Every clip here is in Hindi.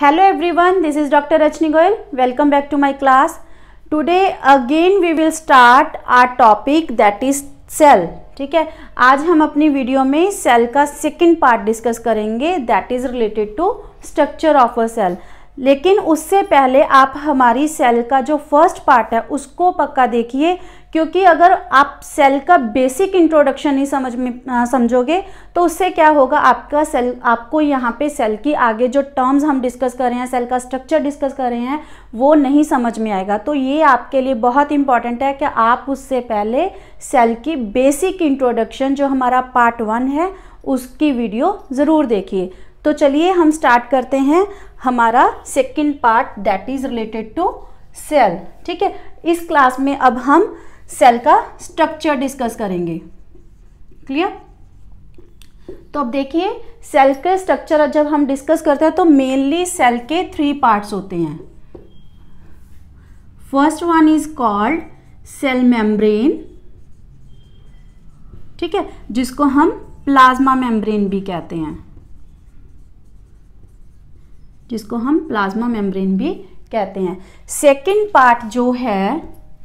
hello everyone this is doctor Rachni Goyal welcome back to my class today again we will start our topic that is cell ठीक है आज हम अपनी वीडियो में सेल का सेकेंड पार्ट डिस्कस करेंगे that is related to structure of a cell लेकिन उससे पहले आप हमारी सेल का जो फर्स्ट पार्ट है उसको पक्का देखिए क्योंकि अगर आप सेल का बेसिक इंट्रोडक्शन ही समझ में समझोगे तो उससे क्या होगा आपका सेल आपको यहाँ पे सेल की आगे जो टर्म्स हम डिस्कस कर रहे हैं सेल का स्ट्रक्चर डिस्कस कर रहे हैं वो नहीं समझ में आएगा तो ये आपके लिए बहुत इंपॉर्टेंट है कि आप उससे पहले सेल की बेसिक इंट्रोडक्शन जो हमारा पार्ट वन है उसकी वीडियो ज़रूर देखिए तो चलिए हम स्टार्ट करते हैं हमारा second part that is related to cell ठीक है इस क्लास में अब हम सेल का स्ट्रक्चर डिस्कस करेंगे क्लियर तो अब देखिए सेल के स्ट्रक्चर जब हम डिस्कस करते हैं तो मेनली सेल के थ्री पार्ट्स होते हैं first one is called cell membrane ठीक है जिसको हम प्लाज्मा मेम्ब्रेन भी कहते हैं जिसको हम प्लाज्मा मेम्ब्रेन भी कहते हैं सेकंड पार्ट जो है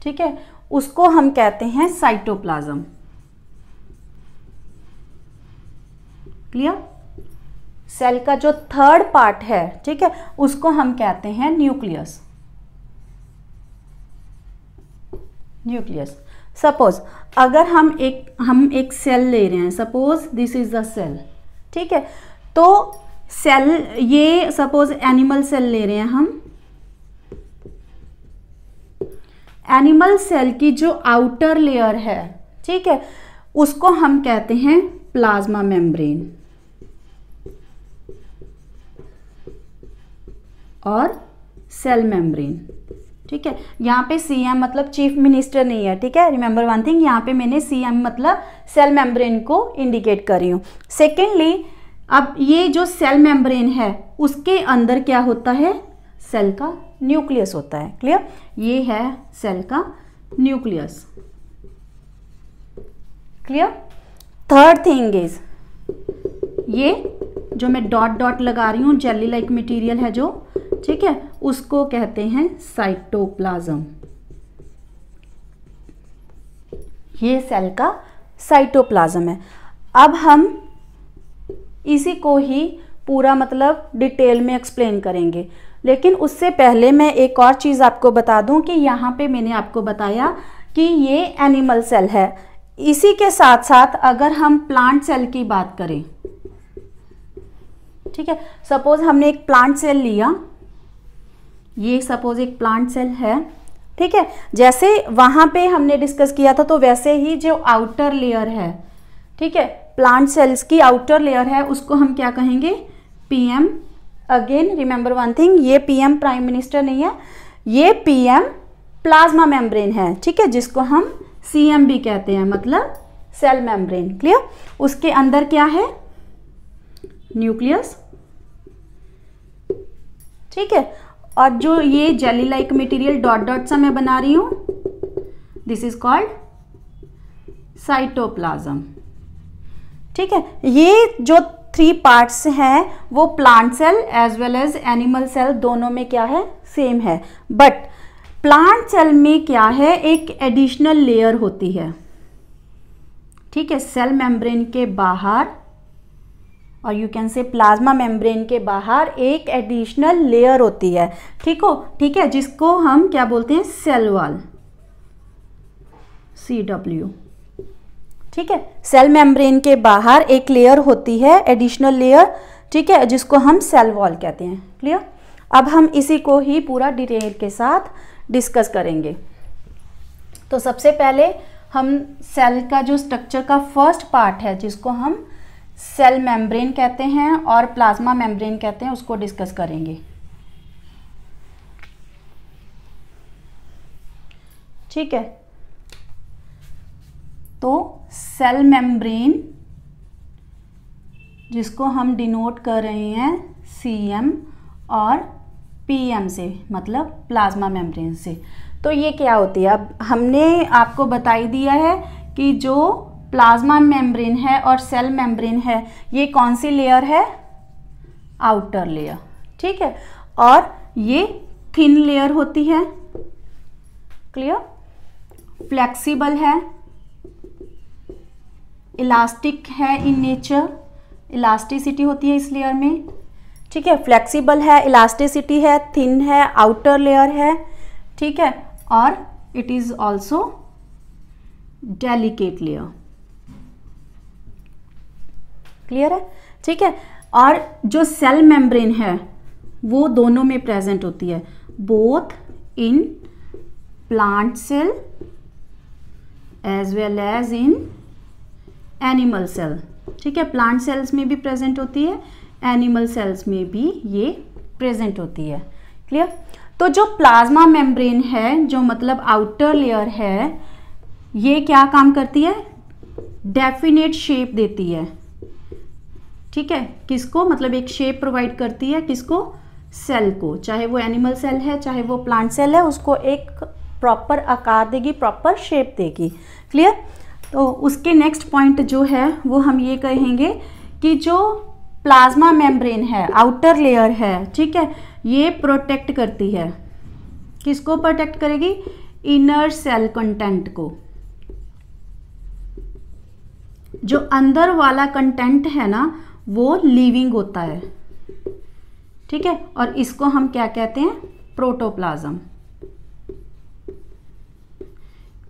ठीक है उसको हम कहते हैं साइटोप्लाज्म क्लियर सेल का जो थर्ड पार्ट है ठीक है उसको हम कहते हैं न्यूक्लियस न्यूक्लियस सपोज अगर हम एक हम एक सेल ले रहे हैं suppose this is the cell ठीक है तो सेल ये सपोज एनिमल सेल ले रहे हैं हम एनिमल सेल की जो आउटर लेयर है ठीक है उसको हम कहते हैं प्लाज्मा मेम्ब्रेन और सेल मेम्ब्रेन ठीक है यहाँ पे सीएम मतलब चीफ मिनिस्टर नहीं है ठीक है रिमेंबर वन थिंग यहाँ पे मैंने सीएम मतलब सेल मेम्ब्रेन को इंडिकेट करी हूँ सेकेंडली अब ये जो सेल मेम्ब्रेन है उसके अंदर क्या होता है सेल का न्यूक्लियस होता है क्लियर ये है सेल का nucleus clear third thing is ये जो मैं डॉट डॉट लगा रही हूं जेली लाइक मटेरियल है जो ठीक है उसको कहते हैं साइटोप्लाज्म ये सेल का साइटोप्लाज्म है अब हम इसी को ही पूरा मतलब डिटेल में एक्सप्लेन करेंगे लेकिन उससे पहले मैं एक और चीज़ आपको बता दूं कि यहाँ पे मैंने आपको बताया कि ये एनिमल सेल है इसी के साथ साथ अगर हम प्लांट सेल की बात करें ठीक है सपोज हमने एक प्लांट सेल लिया ये सपोज एक प्लांट सेल है ठीक है जैसे वहाँ पे हमने डिस्कस किया था तो वैसे ही जो आउटर लेयर है ठीक है प्लांट सेल्स की आउटर लेयर है उसको हम क्या कहेंगे PM again remember one thing ये पीएम प्राइम मिनिस्टर नहीं है ये पीएम प्लाज्मा मेम्ब्रेन है ठीक है जिसको हम एम भी कहते हैं मतलब सेल मेम्ब्रेन क्लियर उसके अंदर क्या है न्यूक्लियस ठीक है और जो ये jelly like material dot dot सा मैं बना रही हूं दिस इज कॉल्ड साइटोप्लाज्म ठीक है ये जो थ्री पार्ट्स हैं वो plant cell as well as animal cell दोनों में क्या है सेम है बट प्लांट सेल में क्या है एक एडिशनल लेयर होती है ठीक है सेल मेम्ब्रेन के बाहर और you can say plasma membrane के बाहर एक एडिशनल लेयर होती है ठीक हो ठीक है जिसको हम क्या बोलते हैं सेल वॉल सी डब्ल्यू ठीक है सेल मेम्ब्रेन के बाहर एक लेयर होती है एडिशनल लेयर ठीक है जिसको हम सेल वॉल कहते हैं क्लियर अब हम इसी को ही पूरा डिटेल के साथ डिस्कस करेंगे तो सबसे पहले हम सेल का जो स्ट्रक्चर का फर्स्ट पार्ट है जिसको हम सेल मेम्ब्रेन कहते हैं और प्लाज्मा मेम्ब्रेन कहते हैं उसको डिस्कस करेंगे ठीक है तो सेल मेम्ब्रेन जिसको हम डिनोट कर रहे हैं सी एम और पी एम से मतलब प्लाज्मा मेम्ब्रेन से तो ये क्या होती है अब हमने आपको बताई दिया है कि जो प्लाज्मा मेम्ब्रेन है और सेल मेम्ब्रेन है ये कौन सी लेयर है आउटर लेयर ठीक है और ये थिन लेयर होती है क्लियर फ्लेक्सिबल है इलास्टिक है इन नेचर इलास्टिसिटी होती है इस लेयर में ठीक है फ्लेक्सिबल है इलास्टिसिटी है थिन है आउटर लेयर है ठीक है और it is also delicate layer clear है ठीक है और जो सेल मेम्ब्रेन है वो दोनों में प्रेजेंट होती है both in plant cell as well as in animal cell ठीक है प्लांट सेल्स में भी प्रेजेंट होती है एनिमल सेल्स में भी ये प्रेजेंट होती है क्लियर तो जो प्लाज्मा मेम्ब्रेन है जो मतलब आउटर लेयर है ये क्या काम करती है डेफिनेट शेप देती है ठीक है किसको मतलब एक शेप प्रोवाइड करती है किसको सेल को चाहे वो एनिमल सेल है चाहे वो प्लांट सेल है उसको एक प्रॉपर आकार देगी प्रॉपर शेप देगी क्लियर तो उसके नेक्स्ट पॉइंट जो है वो हम ये कहेंगे कि जो प्लाज्मा मेम्ब्रेन है आउटर लेयर है ठीक है ये प्रोटेक्ट करती है किसको प्रोटेक्ट करेगी इनर सेल कंटेंट को जो अंदर वाला कंटेंट है ना वो लिविंग होता है ठीक है और इसको हम क्या कहते हैं protoplasm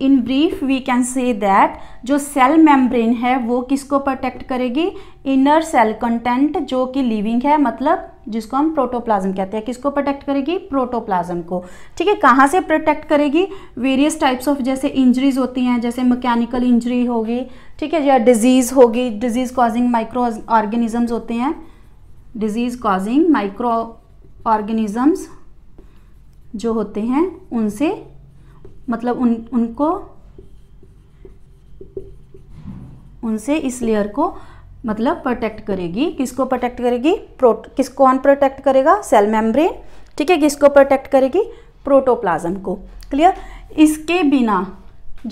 in brief we can say that जो सेल मेम्ब्रेन है वो किसको प्रोटेक्ट करेगी इनर सेल कंटेंट जो कि लिविंग है मतलब जिसको हम प्रोटोप्लाज्म कहते हैं किसको प्रोटेक्ट करेगी प्रोटोप्लाज्म को ठीक है कहाँ से प्रोटेक्ट करेगी वेरियस टाइप्स ऑफ जैसे इंजरीज होती हैं जैसे मैकेनिकल इंजरी होगी ठीक है या डिजीज़ होगी डिजीज़ कॉजिंग माइक्रो ऑर्गेनिजम्स होते हैं डिजीज़ कॉजिंग माइक्रो ऑर्गेनिजम्स जो होते हैं उनसे मतलब उन उनको उनसे इस लेयर को मतलब प्रोटेक्ट करेगी किसको प्रोटेक्ट करेगी प्रो किस कौन प्रोटेक्ट करेगा सेल मेम्ब्रेन ठीक है किसको प्रोटेक्ट करेगी प्रोटोप्लाज्म को क्लियर इसके बिना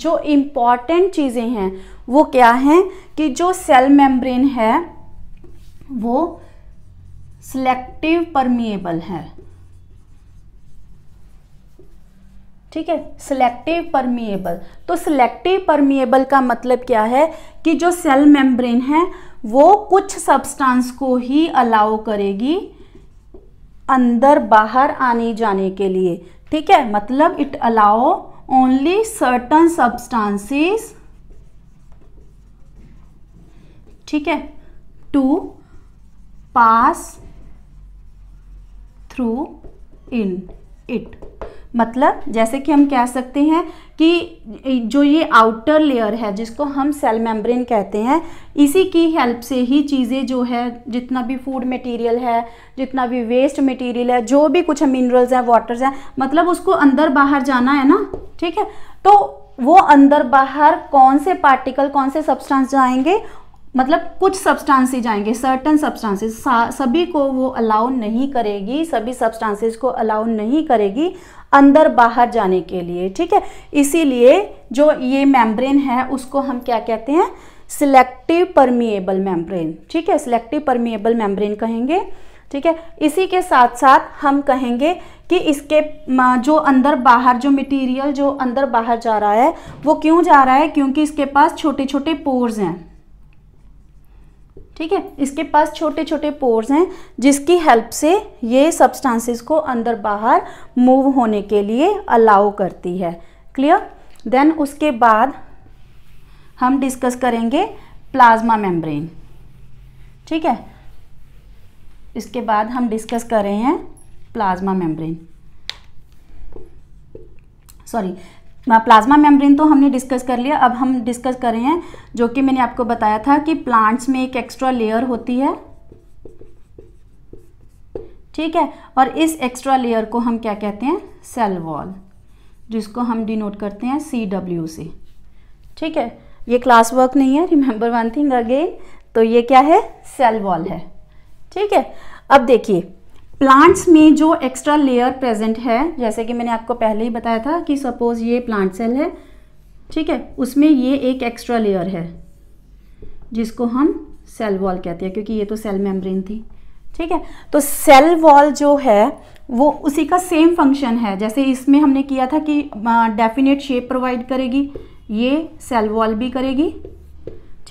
जो इम्पॉर्टेंट चीज़ें हैं वो क्या हैं कि जो सेल मेम्ब्रेन है वो सिलेक्टिव परमिएबल है ठीक है सिलेक्टिव परमिएबल तो सिलेक्टिव परमिएबल का मतलब क्या है कि जो सेल मेम्ब्रेन है वो कुछ सब्सटेंस को ही अलाउ करेगी अंदर बाहर आने जाने के लिए ठीक है मतलब it allow only certain substances ठीक है to pass through in it मतलब जैसे कि हम कह सकते हैं कि जो ये आउटर लेयर है जिसको हम सेल मेम्ब्रेन कहते हैं इसी की हेल्प से ही चीज़ें जो है जितना भी फूड मटेरियल है जितना भी वेस्ट मटेरियल है जो भी कुछ मिनरल्स हैं वाटर्स हैं मतलब उसको अंदर बाहर जाना है ना ठीक है तो वो अंदर बाहर कौन से पार्टिकल कौन से सब्सटेंस जाएंगे मतलब कुछ सब्सटेंसेज आएंगे सर्टन सब्सटेंसेज सभी को वो अलाउ नहीं करेगी सभी सब्सटेंसेज को अलाउ नहीं करेगी अंदर बाहर जाने के लिए ठीक है इसीलिए जो ये मेम्ब्रेन है उसको हम क्या कहते हैं सिलेक्टिव परमिएबल मेम्ब्रेन ठीक है सिलेक्टिव परमिएबल मेम्ब्रेन कहेंगे ठीक है इसी के साथ साथ हम कहेंगे कि इसके जो अंदर बाहर जो मटेरियल जो अंदर बाहर जा रहा है वो क्यों जा रहा है क्योंकि इसके पास छोटे छोटे पोर्स हैं ठीक है इसके पास छोटे छोटे पोर्स हैं जिसकी हेल्प से ये सब्सटेंसेस को अंदर बाहर मूव होने के लिए अलाउ करती है क्लियर देन उसके बाद हम डिस्कस करेंगे प्लाज्मा मेम्ब्रेन ठीक है इसके बाद हम डिस्कस कर रहे हैं प्लाज्मा मेम्ब्रेन सॉरी हाँ, प्लाज्मा मेम्ब्रेन तो हमने डिस्कस कर लिया अब हम डिस्कस कर रहे हैं जो कि मैंने आपको बताया था कि प्लांट्स में एक एक्स्ट्रा लेयर होती है ठीक है और इस एक्स्ट्रा लेयर को हम क्या कहते हैं सेल वॉल जिसको हम डिनोट करते हैं सी डब्ल्यू से ठीक है ये क्लास वर्क नहीं है रिमेंबर वन थिंग अगेन तो ये क्या है सेल वॉल है ठीक है अब देखिए प्लांट्स में जो एक्स्ट्रा लेयर प्रेजेंट है जैसे कि मैंने आपको पहले ही बताया था कि सपोज ये प्लांट सेल है ठीक है उसमें ये एक एक्स्ट्रा लेयर है जिसको हम सेल वॉल कहते हैं क्योंकि ये तो सेल मेम्ब्रेन थी ठीक है तो सेल वॉल जो है वो उसी का सेम फंक्शन है जैसे इसमें हमने किया था कि डेफिनेट शेप प्रोवाइड करेगी ये सेल वॉल भी करेगी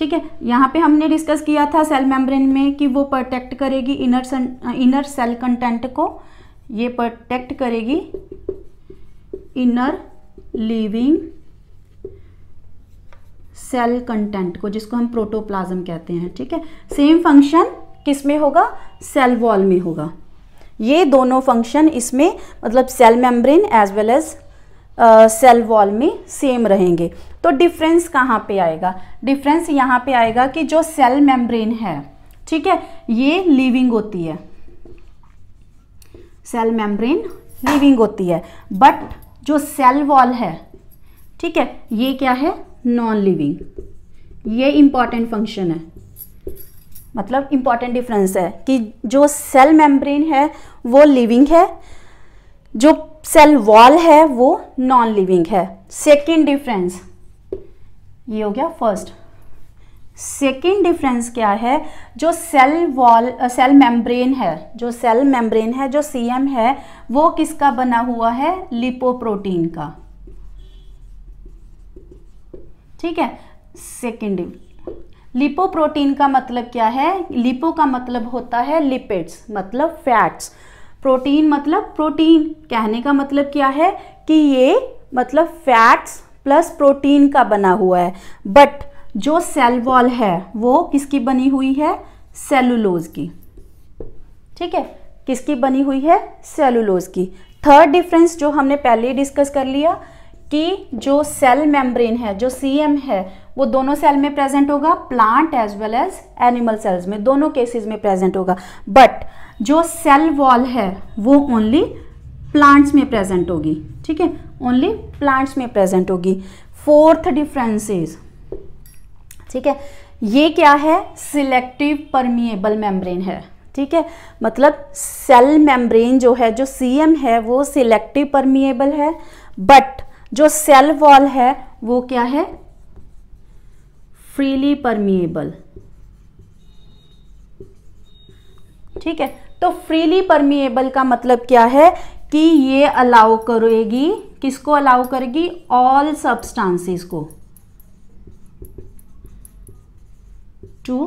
ठीक है यहाँ पे हमने डिस्कस किया था सेल मेम्ब्रेन में कि वो प्रोटेक्ट करेगी इनर सन इनर सेल कंटेंट को ये प्रोटेक्ट करेगी इनर लिविंग सेल कंटेंट को जिसको हम प्रोटोप्लाज्म कहते हैं ठीक है सेम फंक्शन किस में होगा सेल वॉल में होगा ये दोनों फंक्शन इसमें मतलब cell membrane as well as cell wall में सेम रहेंगे तो डिफरेंस कहाँ पे आएगा डिफरेंस यहाँ पे आएगा कि जो सेल मेम्ब्रेन है ठीक है ये लिविंग होती है सेल मेम्ब्रेन लिविंग होती है बट जो सेल वॉल है ठीक है ये क्या है नॉन लिविंग ये इंपॉर्टेंट फंक्शन है मतलब इंपॉर्टेंट डिफरेंस है कि जो सेल मेम्ब्रेन है वो लिविंग है जो सेल वॉल है वो नॉन लिविंग है सेकेंड डिफरेंस ये हो गया फर्स्ट सेकेंड डिफरेंस क्या है जो सेल वॉल सेल मेम्ब्रेन है जो सेल मेम्ब्रेन है जो सीएम है वो किसका बना हुआ है लिपोप्रोटीन का ठीक है सेकेंड लिपोप्रोटीन का मतलब क्या है लिपो का मतलब होता है लिपिड्स मतलब फैट्स प्रोटीन मतलब प्रोटीन कहने का मतलब क्या है कि ये मतलब फैट्स प्लस प्रोटीन का बना हुआ है बट जो सेल वॉल है वो किसकी बनी हुई है सेलुलोज की ठीक है किसकी बनी हुई है सेलुलोज की थर्ड डिफरेंस जो हमने पहले डिस्कस कर लिया कि जो सेल मेम्ब्रेन है जो सीएम है वो दोनों सेल में प्रेजेंट होगा plant as well as animal cells में दोनों केसेस में प्रेजेंट होगा बट जो सेल वॉल है वो ओनली प्लांट्स में प्रेजेंट होगी ठीक है ओनली प्लांट्स में प्रेजेंट होगी फोर्थ डिफरेंसेस ठीक है ये क्या है सिलेक्टिव परमिएबल मेम्ब्रेन है ठीक है मतलब सेल मेम्ब्रेन जो है जो सीएम है वो सिलेक्टिव परमिएबल है बट जो सेल वॉल है वो क्या है फ्रीली परमिएबल ठीक है तो फ्रीली परमिएबल का मतलब क्या है कि ये अलाउ करेगी किसको अलाउ करेगी ऑल सब्सटांसिस को टू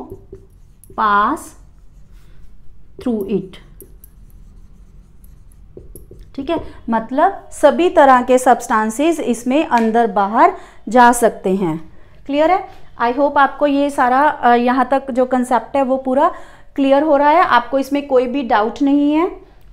पास थ्रू इट ठीक है मतलब सभी तरह के सब्सटेंसेस इसमें अंदर बाहर जा सकते हैं क्लियर है आई होप आपको ये सारा यहाँ तक जो कंसेप्ट है वो पूरा क्लियर हो रहा है आपको इसमें कोई भी डाउट नहीं है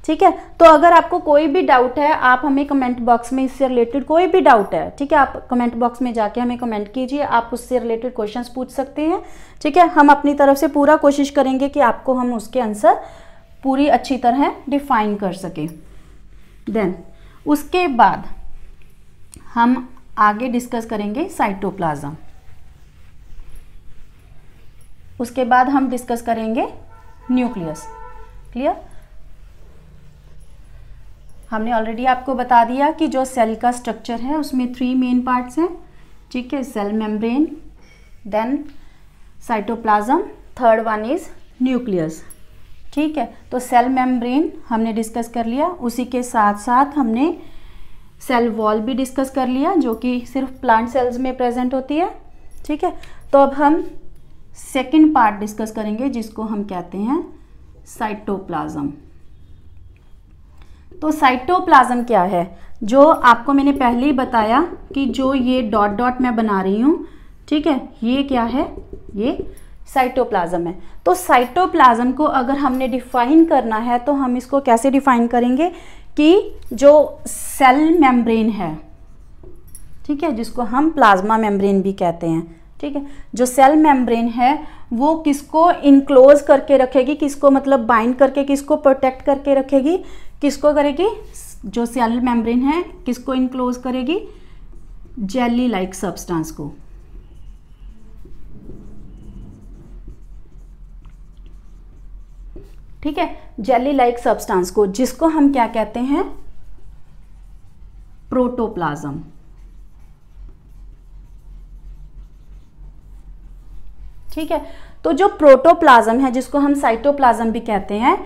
ठीक है तो अगर आपको कोई भी डाउट है आप हमें कमेंट बॉक्स में इससे रिलेटेड कोई भी डाउट है ठीक है आप कमेंट बॉक्स में जाके हमें कमेंट कीजिए आप उससे रिलेटेड क्वेश्चंस पूछ सकते हैं ठीक है हम अपनी तरफ से पूरा कोशिश करेंगे कि आपको हम उसके आंसर पूरी अच्छी तरह डिफाइन कर सकें देन उसके बाद हम आगे डिस्कस करेंगे साइटोप्लाजम उसके बाद हम डिस्कस करेंगे न्यूक्लियस क्लियर हमने ऑलरेडी आपको बता दिया कि जो सेल का स्ट्रक्चर है उसमें थ्री मेन पार्ट्स हैं ठीक है cell membrane then cytoplasm third one is nucleus ठीक है तो सेल मेम्ब्रेन हमने डिस्कस कर लिया उसी के साथ साथ हमने सेल वॉल भी डिस्कस कर लिया जो कि सिर्फ प्लांट सेल्स में प्रेजेंट होती है ठीक है तो अब हम सेकेंड पार्ट डिस्कस करेंगे जिसको हम कहते हैं साइटोप्लाज्म तो साइटोप्लाज्म क्या है जो आपको मैंने पहले ही बताया कि जो ये डॉट डॉट मैं बना रही हूं ठीक है ये क्या है ये साइटोप्लाज्म है तो साइटोप्लाज्म को अगर हमने डिफाइन करना है तो हम इसको कैसे डिफाइन करेंगे कि जो सेल मेम्ब्रेन है ठीक है जिसको हम प्लाज्मा मेम्ब्रेन भी कहते हैं ठीक है जो सेल मेम्ब्रेन है वो किसको इनक्लोज करके रखेगी किसको मतलब बाइंड करके किसको प्रोटेक्ट करके रखेगी किसको करेगी जो सेल मेम्ब्रेन है किसको इनक्लोज करेगी जेली लाइक सब्सटेंस को ठीक है जेली लाइक सब्सटेंस को जिसको हम क्या कहते हैं प्रोटोप्लाज्म ठीक है तो जो प्रोटोप्लाज्म है जिसको हम साइटोप्लाज्म भी कहते हैं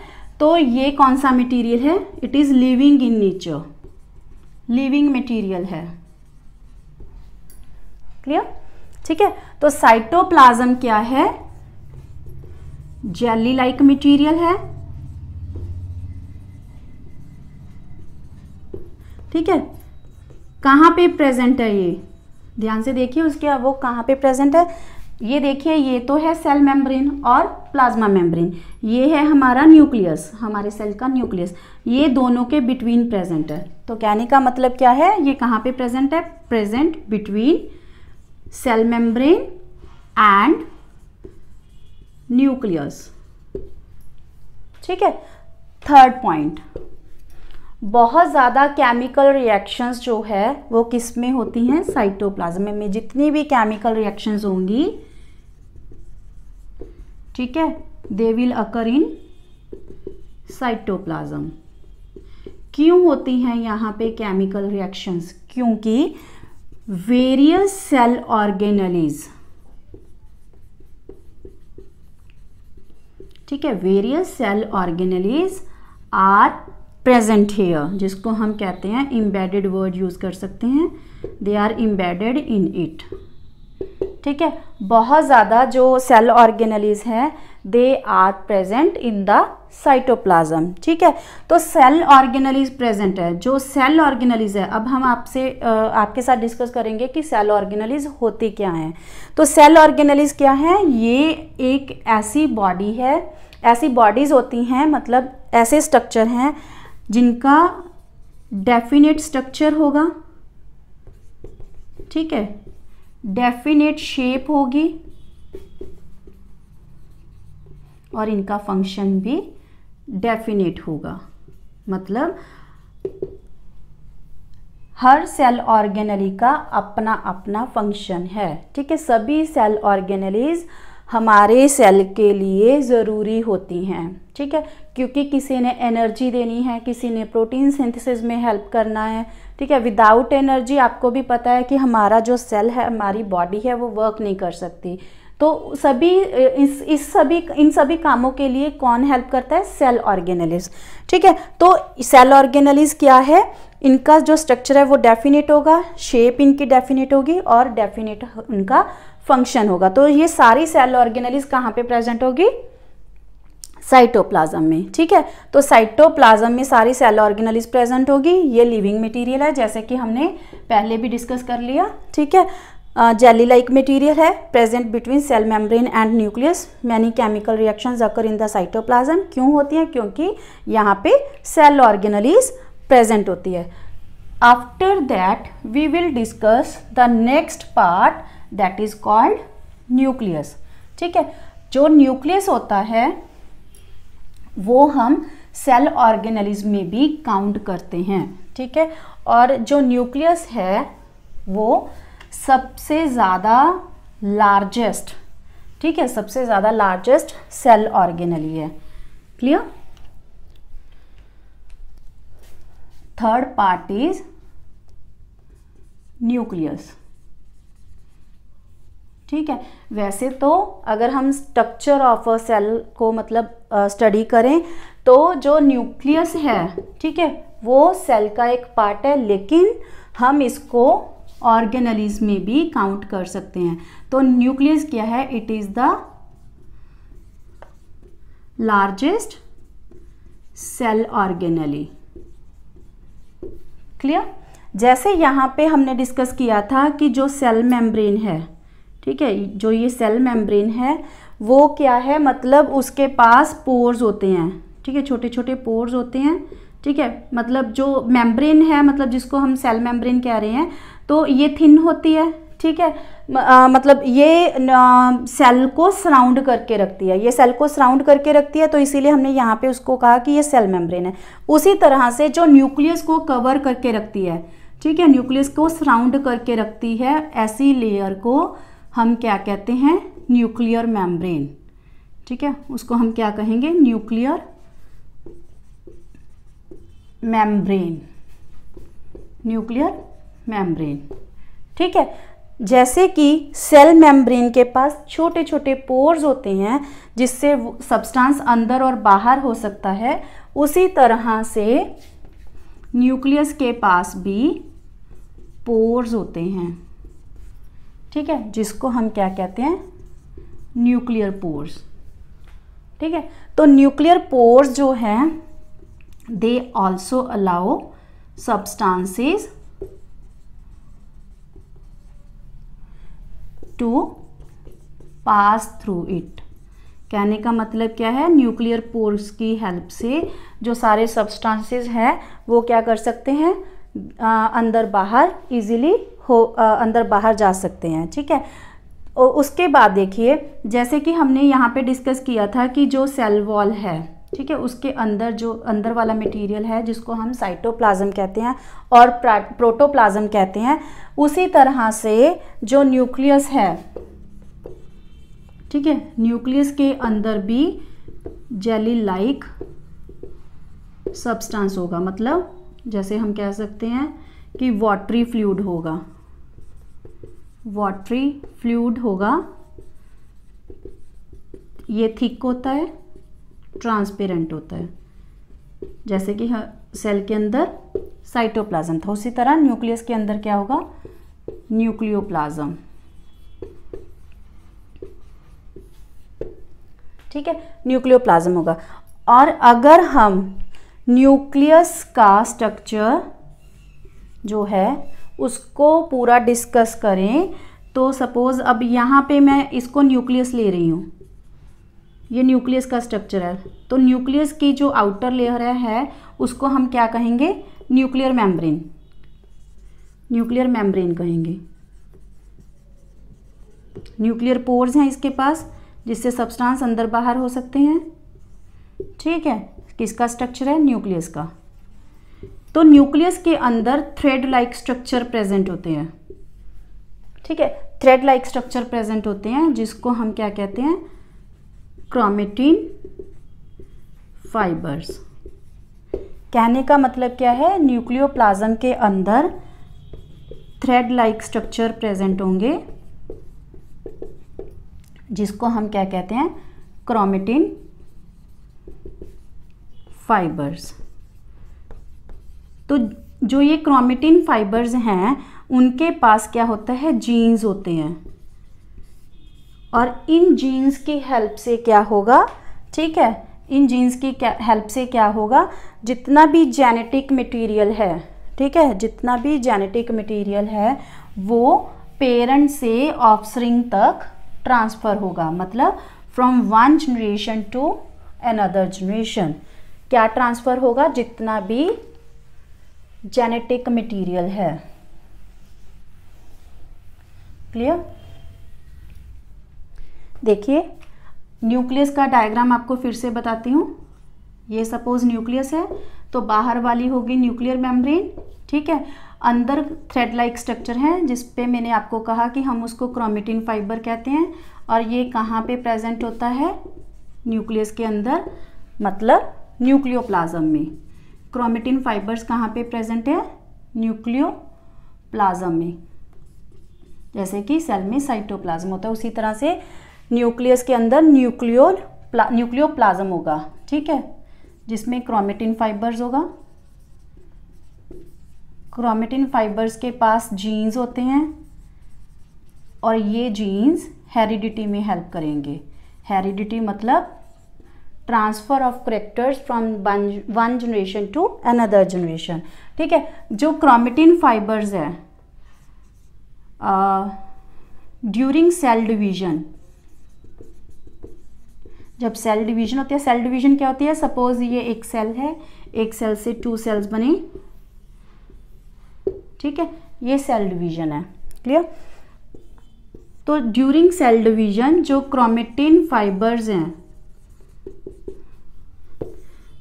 तो ये कौन सा मटेरियल है it is living in nature living material है क्लियर ठीक है तो साइटोप्लाज्म क्या है जेली लाइक मटेरियल है ठीक है कहां पे प्रेजेंट है ये ध्यान से देखिए उसके वो कहां पे प्रेजेंट है ये देखिए ये तो है सेल मेम्ब्रेन और प्लाज्मा मेम्ब्रेन ये है हमारा न्यूक्लियस हमारे सेल का न्यूक्लियस ये दोनों के बिटवीन प्रेजेंट है तो कहने का मतलब क्या है ये कहाँ पे प्रेजेंट है present between cell membrane and nucleus ठीक है थर्ड पॉइंट बहुत ज़्यादा केमिकल रिएक्शंस जो है वो किस में होती हैं साइटोप्लाज्म में जितनी भी केमिकल रिएक्शंस होंगी ठीक है they will occur in cytoplasm क्यों होती हैं यहाँ पे केमिकल रिएक्शंस क्योंकि वेरियस सेल ऑर्गेनलीज़ ठीक है various cell organelles are present here जिसको हम कहते हैं इम्बेडेड वर्ड यूज़ कर सकते हैं they are embedded in it ठीक है बहुत ज़्यादा जो सेल ऑर्गेनलीज हैं they are present in the cytoplasm ठीक है तो सेल ऑर्गेनलीज प्रेजेंट है जो सेल ऑर्गेनलीज है अब हम आपसे आपके साथ डिस्कस करेंगे कि सेल ऑर्गेनलीज होती क्या हैं तो सेल ऑर्गेनलीज क्या है ये एक ऐसी बॉडी है ऐसी बॉडीज़ होती हैं मतलब ऐसे स्ट्रक्चर हैं जिनका डेफिनेट स्ट्रक्चर होगा ठीक है डेफिनेट शेप होगी और इनका फंक्शन भी डेफिनेट होगा मतलब हर सेल ऑर्गेनली का अपना अपना फंक्शन है ठीक है सभी सेल ऑर्गेनलीज हमारे सेल के लिए ज़रूरी होती हैं ठीक है क्योंकि किसी ने एनर्जी देनी है किसी ने प्रोटीन सिंथेसिस में हेल्प करना है ठीक है विदाउट एनर्जी आपको भी पता है कि हमारा जो सेल है हमारी बॉडी है वो वर्क नहीं कर सकती तो सभी इस इस सभी इन सभी कामों के लिए कौन हेल्प करता है सेल ऑर्गेनलिज ठीक है तो सेल ऑर्गेनलिज क्या है इनका जो स्ट्रक्चर है वो डेफिनेट होगा शेप इनकी डेफिनेट होगी और डेफिनेट उनका फंक्शन होगा तो ये सारी सेल ऑर्गेनलिज कहाँ पे प्रेजेंट होगी साइटोप्लाज्म में ठीक है तो साइटोप्लाज्म में सारी सेल ऑर्गेनलिज प्रेजेंट होगी ये लिविंग मटेरियल है जैसे कि हमने पहले भी डिस्कस कर लिया ठीक है जेली लाइक मटेरियल है present between cell membrane and nucleus many chemical reaction occur in the cytoplasm क्यों होती हैं क्योंकि यहाँ पे सेल ऑर्गेनलिज प्रेजेंट होती है after that we will discuss the next part that is called nucleus ठीक है जो न्यूक्लियस होता है वो हम सेल ऑर्गेनलिज्म में भी काउंट करते हैं ठीक है और जो न्यूक्लियस है वो सबसे ज़्यादा लार्जेस्ट ठीक है सबसे ज़्यादा लार्जेस्ट सेल ऑर्गेनली है clear third part is nucleus ठीक है वैसे तो अगर हम स्ट्रक्चर ऑफ अ सेल को मतलब स्टडी करें तो जो न्यूक्लियस है ठीक है वो सेल का एक पार्ट है लेकिन हम इसको ऑर्गेनलीज में भी काउंट कर सकते हैं तो न्यूक्लियस क्या है it is the largest cell organelle clear जैसे यहाँ पे हमने डिस्कस किया था कि जो सेल मेम्ब्रेन है ठीक है जो ये सेल मेम्ब्रेन है वो क्या है मतलब उसके पास पोर्स होते हैं ठीक है छोटे छोटे पोर्स होते हैं ठीक है मतलब जो मेम्ब्रेन है मतलब जिसको हम सेल मेम्ब्रेन कह रहे हैं तो ये थिन होती है ठीक है आ, मतलब ये आ, सेल को सराउंड करके रखती है ये सेल को सराउंड करके रखती है तो इसीलिए हमने यहाँ पे उसको कहा कि ये सेल मेम्ब्रेन है उसी तरह से जो न्यूक्लियस को कवर करके रखती है ठीक है न्यूक्लियस को सराउंड करके रखती है ऐसी लेयर को हम क्या कहते हैं न्यूक्लियर मैमब्रेन ठीक है उसको हम क्या कहेंगे न्यूक्लियर मैमब्रेन न्यूक्लियर मैमब्रेन ठीक है जैसे कि सेल मेम्ब्रेन के पास छोटे छोटे पोर्स होते हैं जिससे सब्सटेंस अंदर और बाहर हो सकता है उसी तरह से न्यूक्लियस के पास भी पोर्स होते हैं ठीक है जिसको हम क्या कहते हैं न्यूक्लियर पोर्स ठीक है तो न्यूक्लियर पोर्स जो है they also allow substances to pass through it कहने का मतलब क्या है न्यूक्लियर पोर्स की हेल्प से जो सारे सब्सटेंसेस हैं वो क्या कर सकते हैं अंदर बाहर इजीली हो आ, अंदर बाहर जा सकते हैं ठीक है और उसके बाद देखिए जैसे कि हमने यहाँ पे डिस्कस किया था कि जो सेल वॉल है ठीक है उसके अंदर जो अंदर वाला मटेरियल है जिसको हम साइटोप्लाज्म कहते हैं और प्रोटोप्लाज्म कहते हैं उसी तरह से जो न्यूक्लियस है ठीक है न्यूक्लियस के अंदर भी जेली लाइक सब्सटेंस होगा मतलब जैसे हम कह सकते हैं कि वाटरी फ्लूड होगा वाटरी फ्लूड होगा ये थिक होता है ट्रांसपेरेंट होता है जैसे कि सेल के अंदर साइटोप्लाज्म था उसी तरह न्यूक्लियस के अंदर क्या होगा न्यूक्लियोप्लाज्म ठीक है न्यूक्लियोप्लाज्म होगा और अगर हम न्यूक्लियस का स्ट्रक्चर जो है उसको पूरा डिस्कस करें तो सपोज़ अब यहाँ पे मैं इसको न्यूक्लियस ले रही हूँ ये न्यूक्लियस का स्ट्रक्चर है तो न्यूक्लियस की जो आउटर लेयर है उसको हम क्या कहेंगे न्यूक्लियर मेम्ब्रेन न्यूक्लियर मेम्ब्रेन कहेंगे न्यूक्लियर पोर्स हैं इसके पास जिससे सब्सटेंस अंदर बाहर हो सकते हैं ठीक है किसका स्ट्रक्चर है न्यूक्लियस का तो न्यूक्लियस के अंदर थ्रेड लाइक स्ट्रक्चर प्रेजेंट होते हैं ठीक है थ्रेड लाइक स्ट्रक्चर प्रेजेंट होते हैं जिसको हम क्या कहते हैं क्रोमेटिन फाइबर्स कहने का मतलब क्या है न्यूक्लियोप्लाज्म के अंदर थ्रेड लाइक स्ट्रक्चर प्रेजेंट होंगे जिसको हम क्या कहते हैं क्रोमेटिन फाइबर्स तो जो ये क्रोमेटिन फाइबर्स हैं उनके पास क्या होता है जीन्स होते हैं और इन जीन्स की हेल्प से क्या होगा ठीक है इन जीन्स की हेल्प से क्या होगा जितना भी जेनेटिक मटेरियल है ठीक है जितना भी जेनेटिक मटेरियल है वो पेरेंट से ऑफस्प्रिंग तक ट्रांसफ़र होगा मतलब from one generation to another generation क्या ट्रांसफ़र होगा जितना भी जेनेटिक मटेरियल है क्लियर देखिए न्यूक्लियस का डायग्राम आपको फिर से बताती हूँ ये सपोज न्यूक्लियस है तो बाहर वाली होगी न्यूक्लियर मेम्ब्रेन ठीक है अंदर थ्रेड लाइक स्ट्रक्चर है जिस पे मैंने आपको कहा कि हम उसको क्रोमेटिन फाइबर कहते हैं और ये कहाँ पे प्रेजेंट होता है न्यूक्लियस के अंदर मतलब न्यूक्लियोप्लाज्म में क्रोमेटिन फाइबर्स कहाँ पे प्रेजेंट है न्यूक्लियो में जैसे कि सेल में साइटोप्लाज्म होता है उसी तरह से न्यूक्लियस के अंदर न्यूक्लियो न्यूक्लियो न्यूक्लियोप्लाज्म होगा ठीक है जिसमें क्रोमेटिन फाइबर्स होगा क्रोमेटिन फाइबर्स के पास जीन्स होते हैं और ये जीन्स हेरिडिटी में हेल्प करेंगे हेरिडिटी मतलब transfer of characters from one generation to another generation ठीक है जो क्रोमेटिन फाइबर्स है ड्यूरिंग सेल डिवीजन जब सेल डिवीजन होती है सेल डिवीजन क्या होती है सपोज ये एक सेल है एक सेल से टू सेल्स बने ठीक है ये सेल डिवीजन है क्लियर तो ड्यूरिंग सेल डिवीजन जो क्रोमेटिन फाइबर्स हैं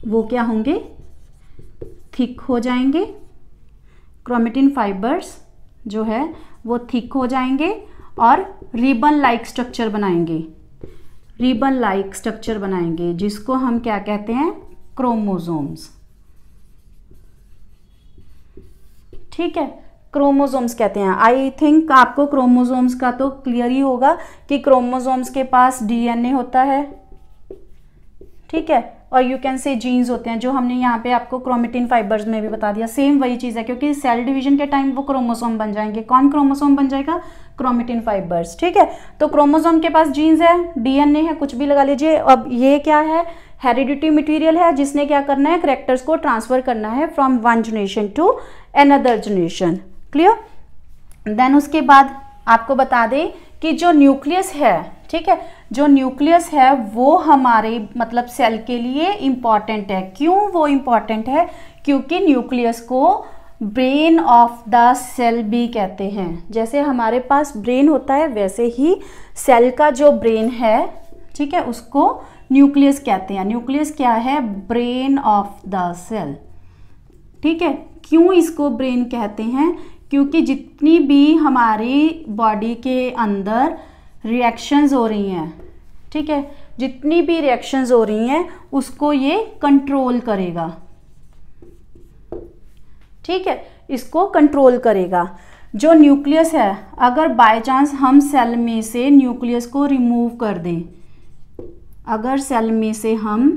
वो क्या होंगे थिक हो जाएंगे क्रोमेटिन फाइबर्स जो है वो थिक हो जाएंगे और रिबन लाइक स्ट्रक्चर बनाएंगे रिबन लाइक स्ट्रक्चर बनाएंगे जिसको हम क्या कहते हैं क्रोमोजोम्स ठीक है क्रोमोजोम्स कहते हैं आई थिंक आपको क्रोमोजोम्स का तो क्लियर ही होगा कि क्रोमोजोम्स के पास डीएनए होता है ठीक है और यू कैन से जीन्स होते हैं जो हमने यहाँ पे आपको क्रोमेटिन फाइबर्स में भी बता दिया सेम वही चीज़ है क्योंकि सेल डिवीजन के टाइम वो क्रोमोसोम बन जाएंगे कौन क्रोमोसोम बन जाएगा क्रोमेटिन फाइबर्स ठीक है तो क्रोमोसोम के पास जीन्स है डीएनए है कुछ भी लगा लीजिए अब ये क्या है हेरिडिटी मटीरियल है जिसने क्या करना है करेक्टर्स को ट्रांसफ़र करना है from one generation to another generation clear then उसके बाद आपको बता दें कि जो न्यूक्लियस है ठीक है जो न्यूक्लियस है वो हमारे मतलब सेल के लिए इम्पॉर्टेंट है क्यों वो इम्पॉर्टेंट है क्योंकि न्यूक्लियस को ब्रेन ऑफ द सेल भी कहते हैं जैसे हमारे पास ब्रेन होता है वैसे ही सेल का जो ब्रेन है ठीक है उसको न्यूक्लियस कहते हैं न्यूक्लियस क्या है ब्रेन ऑफ द सेल ठीक है क्यों इसको ब्रेन कहते हैं क्योंकि जितनी भी हमारी बॉडी के अंदर रिएक्शंस हो रही हैं ठीक है जितनी भी रिएक्शंस हो रही हैं उसको ये कंट्रोल करेगा ठीक है इसको कंट्रोल करेगा जो न्यूक्लियस है अगर बाय चांस हम सेल में से न्यूक्लियस को रिमूव कर दें अगर सेल में से हम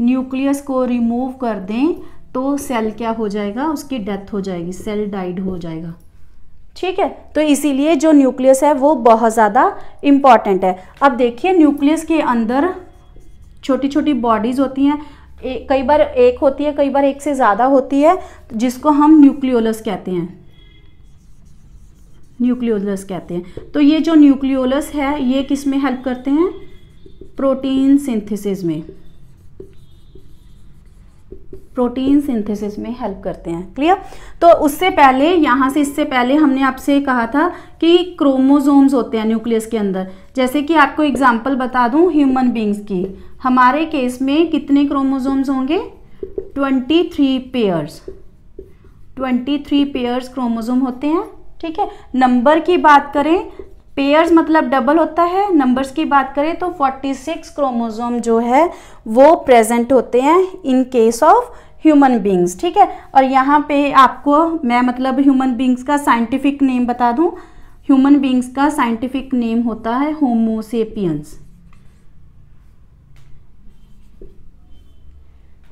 न्यूक्लियस को रिमूव कर दें तो सेल क्या हो जाएगा उसकी डेथ हो जाएगी सेल डाइड हो जाएगा ठीक है तो इसीलिए जो न्यूक्लियस है वो बहुत ज़्यादा इम्पॉर्टेंट है अब देखिए न्यूक्लियस के अंदर छोटी छोटी बॉडीज़ होती हैं कई बार एक होती है कई बार एक से ज़्यादा होती है जिसको हम न्यूक्लियोलस कहते हैं न्यूक्लियोलस कहते हैं तो ये जो न्यूक्लियोलस है ये किस में हेल्प करते हैं प्रोटीन सिंथेसिस में प्रोटीन सिंथेसिस में हेल्प करते हैं क्लियर तो उससे पहले यहाँ से इससे पहले हमने आपसे कहा था कि क्रोमोसोम्स होते हैं न्यूक्लियस के अंदर जैसे कि आपको एग्जांपल बता दूं ह्यूमन बींग्स की हमारे केस में कितने क्रोमोसोम्स होंगे 23 pairs twenty three pairs chromosome होते हैं ठीक है नंबर की बात करें पेयर्स मतलब डबल होता है नंबर्स की बात करें तो 46 क्रोमोसोम जो है वो प्रेजेंट होते हैं in case of human beings ठीक है और यहाँ पे आपको मैं मतलब ह्यूमन बींग्स का साइंटिफिक नेम बता दूँ ह्यूमन बींग्स का साइंटिफिक नेम होता है होमोसेपियंस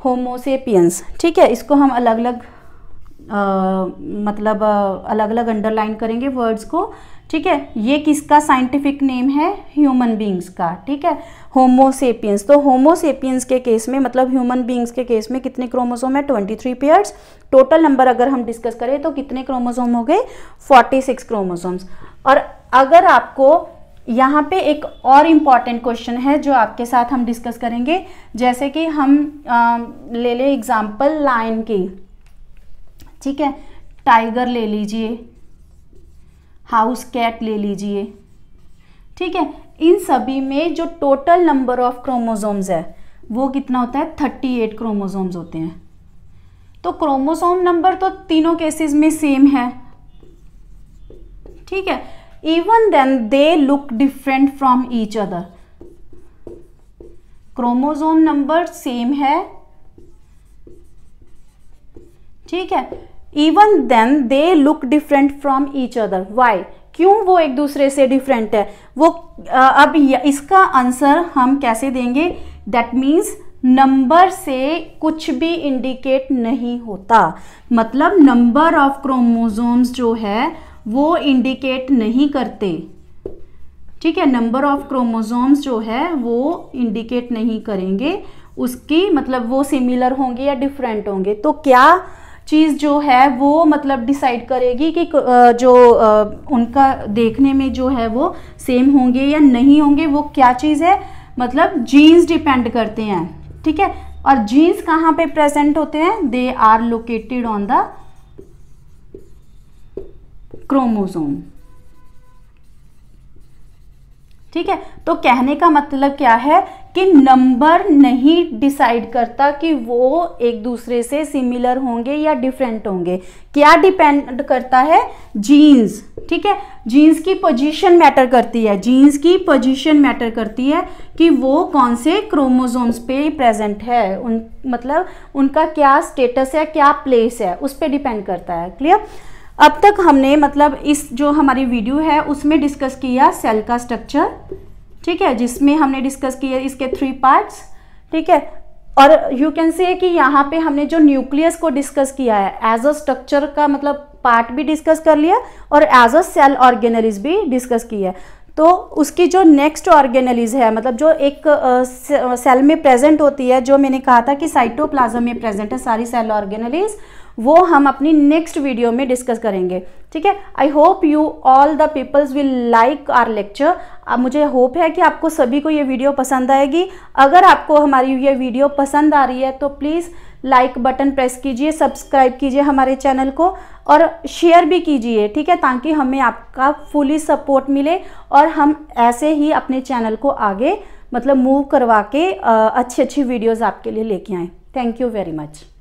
होमोसेपियंस ठीक है इसको हम अलग अलग आ, मतलब अलग अलग अंडरलाइन करेंगे वर्ड्स को ठीक है ये किसका साइंटिफिक नेम है ह्यूमन बींग्स का ठीक है होमोसेपियंस तो होमोसेपियंस के केस में मतलब ह्यूमन बींग्स के केस में कितने क्रोमोसोम है 23 पेयर्स टोटल नंबर अगर हम डिस्कस करें तो कितने क्रोमोसोम हो गए 46 क्रोमोसोम्स और अगर आपको यहाँ पे एक और इम्पॉर्टेंट क्वेश्चन है जो आपके साथ हम डिस्कस करेंगे जैसे कि हम आ, ले लें एग्जाम्पल लाइन की ठीक है टाइगर ले लीजिए हाउस कैट ले लीजिए ठीक है इन सभी में जो टोटल नंबर ऑफ क्रोमोसोम्स है वो कितना होता है थर्टी एट क्रोमोसोम्स होते हैं तो क्रोमोसोम नंबर तो तीनों केसेस में सेम है ठीक है even then they look different from each other chromosome number same है ठीक है even then they look different from each other why क्यों वो एक दूसरे से डिफरेंट है वो अब इसका आंसर हम कैसे देंगे दैट मीन्स नंबर से कुछ भी इंडिकेट नहीं होता मतलब नंबर ऑफ क्रोमोजोम्स जो है वो इंडिकेट नहीं करते ठीक है नंबर ऑफ क्रोमोजोम्स जो है वो इंडिकेट नहीं करेंगे उसकी मतलब वो सिमिलर होंगे या डिफरेंट होंगे तो क्या चीज़ जो है वो मतलब डिसाइड करेगी कि जो उनका देखने में जो है वो सेम होंगे या नहीं होंगे वो क्या चीज़ है मतलब जीन्स डिपेंड करते हैं ठीक है और जीन्स कहाँ पे प्रेजेंट होते हैं they are located on the chromosome ठीक है तो कहने का मतलब क्या है कि नंबर नहीं डिसाइड करता कि वो एक दूसरे से सिमिलर होंगे या डिफरेंट होंगे क्या डिपेंड करता है जीन्स ठीक है जीन्स की पोजीशन मैटर करती है जीन्स की पोजीशन मैटर करती है कि वो कौन से क्रोमोजोम्स पे प्रेजेंट है उन मतलब उनका क्या स्टेटस है क्या प्लेस है उस पर डिपेंड करता है क्लियर अब तक हमने मतलब इस जो हमारी वीडियो है उसमें डिस्कस किया सेल का स्ट्रक्चर ठीक है जिसमें हमने डिस्कस किया इसके थ्री पार्ट्स ठीक है और यू कैन से कि यहाँ पे हमने जो न्यूक्लियस को डिस्कस किया है एज अ स्ट्रक्चर का मतलब पार्ट भी डिस्कस कर लिया और एज अ सेल ऑर्गेनलीज भी डिस्कस किया है तो उसकी जो नेक्स्ट ऑर्गेनलिज है मतलब जो एक सेल में प्रेजेंट होती है जो मैंने कहा था कि साइटोप्लाज्म में प्रेजेंट है सारी सेल ऑर्गेनलिज वो हम अपनी नेक्स्ट वीडियो में डिस्कस करेंगे ठीक है I hope you all the peoples will like our lecture मुझे होप है कि आपको सभी को ये वीडियो पसंद आएगी अगर आपको हमारी ये वीडियो पसंद आ रही है तो प्लीज़ लाइक बटन प्रेस कीजिए सब्सक्राइब कीजिए हमारे चैनल को और शेयर भी कीजिए ठीक है ताकि हमें आपका फुली सपोर्ट मिले और हम ऐसे ही अपने चैनल को आगे मतलब मूव करवा के अच्छी अच्छी वीडियोज़ आपके लिए लेके आएँ थैंक यू वेरी मच